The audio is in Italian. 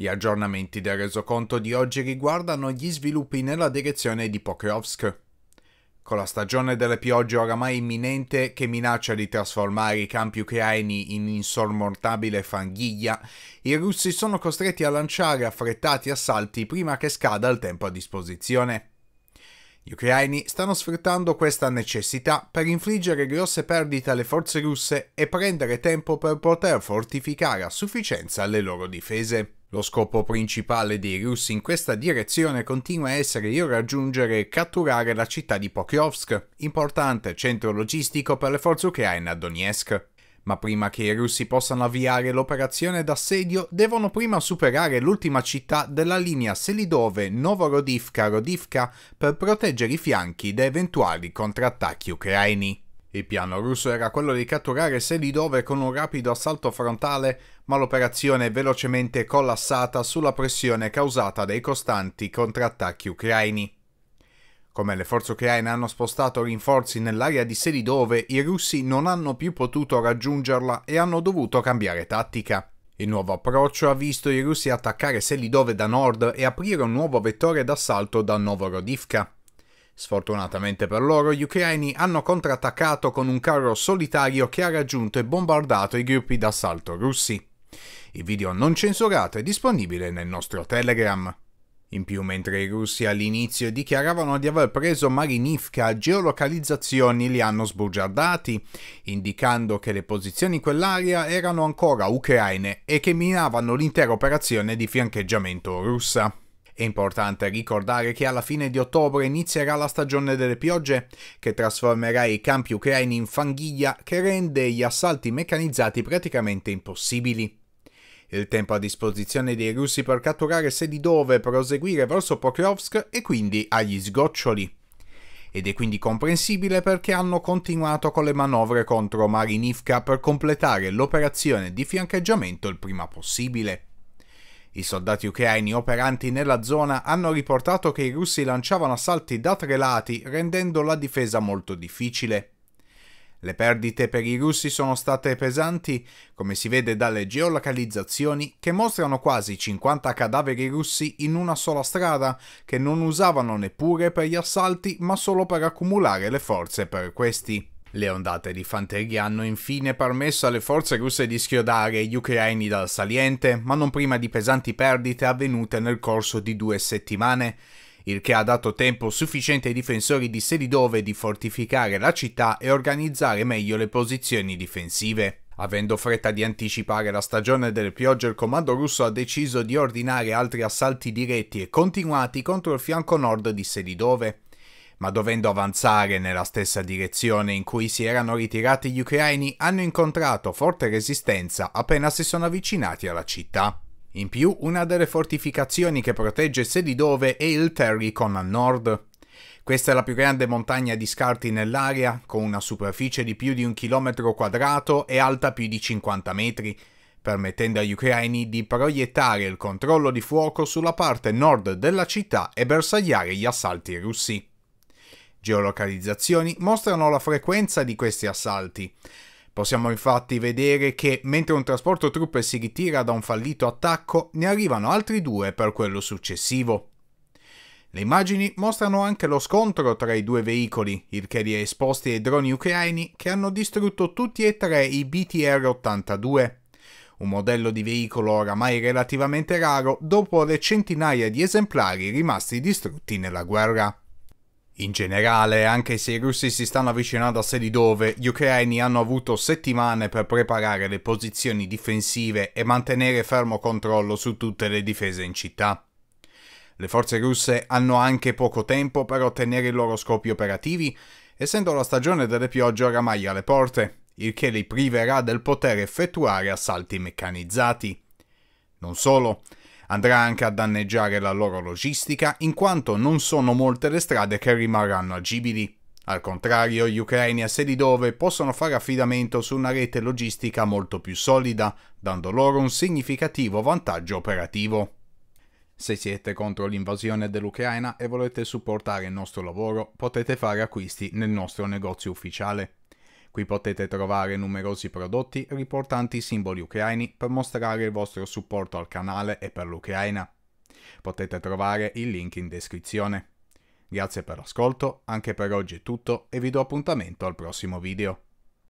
Gli aggiornamenti del resoconto di oggi riguardano gli sviluppi nella direzione di Pokrovsk. Con la stagione delle piogge oramai imminente che minaccia di trasformare i campi ucraini in insormontabile fanghiglia, i russi sono costretti a lanciare affrettati assalti prima che scada il tempo a disposizione. Gli ucraini stanno sfruttando questa necessità per infliggere grosse perdite alle forze russe e prendere tempo per poter fortificare a sufficienza le loro difese. Lo scopo principale dei russi in questa direzione continua a essere il raggiungere e catturare la città di Pokrovsk, importante centro logistico per le forze ucraine a Donetsk. Ma prima che i russi possano avviare l'operazione d'assedio, devono prima superare l'ultima città della linea Selidove Novorodivka-Rodivka per proteggere i fianchi da eventuali contrattacchi ucraini. Il piano russo era quello di catturare Selidove con un rapido assalto frontale, ma l'operazione è velocemente collassata sulla pressione causata dai costanti contrattacchi ucraini. Come le forze ucraine hanno spostato rinforzi nell'area di Selidove, i russi non hanno più potuto raggiungerla e hanno dovuto cambiare tattica. Il nuovo approccio ha visto i russi attaccare Selidove da nord e aprire un nuovo vettore d'assalto da Novorodivka. Sfortunatamente per loro, gli ucraini hanno contrattaccato con un carro solitario che ha raggiunto e bombardato i gruppi d'assalto russi. Il video non censurato è disponibile nel nostro Telegram. In più, mentre i russi all'inizio dichiaravano di aver preso Marinivka, geolocalizzazioni li hanno sbugiardati, indicando che le posizioni in quell'area erano ancora ucraine e che minavano l'intera operazione di fiancheggiamento russa. È importante ricordare che alla fine di ottobre inizierà la stagione delle piogge, che trasformerà i campi ucraini in fanghiglia che rende gli assalti meccanizzati praticamente impossibili. Il tempo a disposizione dei russi per catturare sedi dove proseguire verso Pokrovsk è quindi agli sgoccioli. Ed è quindi comprensibile perché hanno continuato con le manovre contro Marinivka per completare l'operazione di fiancheggiamento il prima possibile. I soldati ucraini operanti nella zona hanno riportato che i russi lanciavano assalti da tre lati, rendendo la difesa molto difficile. Le perdite per i russi sono state pesanti, come si vede dalle geolocalizzazioni che mostrano quasi 50 cadaveri russi in una sola strada, che non usavano neppure per gli assalti ma solo per accumulare le forze per questi. Le ondate di fanteria hanno infine permesso alle forze russe di schiodare gli ucraini dal saliente, ma non prima di pesanti perdite avvenute nel corso di due settimane, il che ha dato tempo sufficiente ai difensori di Selidove di fortificare la città e organizzare meglio le posizioni difensive. Avendo fretta di anticipare la stagione delle piogge, il comando russo ha deciso di ordinare altri assalti diretti e continuati contro il fianco nord di Selidove ma dovendo avanzare nella stessa direzione in cui si erano ritirati gli ucraini hanno incontrato forte resistenza appena si sono avvicinati alla città. In più, una delle fortificazioni che protegge Sedidove è il Terricon a nord. Questa è la più grande montagna di scarti nell'area, con una superficie di più di un chilometro quadrato e alta più di 50 metri, permettendo agli ucraini di proiettare il controllo di fuoco sulla parte nord della città e bersagliare gli assalti russi geolocalizzazioni mostrano la frequenza di questi assalti. Possiamo infatti vedere che mentre un trasporto truppe si ritira da un fallito attacco, ne arrivano altri due per quello successivo. Le immagini mostrano anche lo scontro tra i due veicoli, il che li ha esposti ai droni ucraini che hanno distrutto tutti e tre i BTR-82, un modello di veicolo oramai relativamente raro dopo le centinaia di esemplari rimasti distrutti nella guerra. In generale, anche se i russi si stanno avvicinando a sé di dove gli ucraini hanno avuto settimane per preparare le posizioni difensive e mantenere fermo controllo su tutte le difese in città. Le forze russe hanno anche poco tempo per ottenere i loro scopi operativi, essendo la stagione delle piogge oramai alle porte, il che li priverà del poter effettuare assalti meccanizzati. Non solo, Andrà anche a danneggiare la loro logistica, in quanto non sono molte le strade che rimarranno agibili. Al contrario, gli ucraini a sedi dove possono fare affidamento su una rete logistica molto più solida, dando loro un significativo vantaggio operativo. Se siete contro l'invasione dell'Ucraina e volete supportare il nostro lavoro, potete fare acquisti nel nostro negozio ufficiale. Qui potete trovare numerosi prodotti riportanti i simboli ucraini per mostrare il vostro supporto al canale e per l'Ucraina. Potete trovare il link in descrizione. Grazie per l'ascolto, anche per oggi è tutto e vi do appuntamento al prossimo video.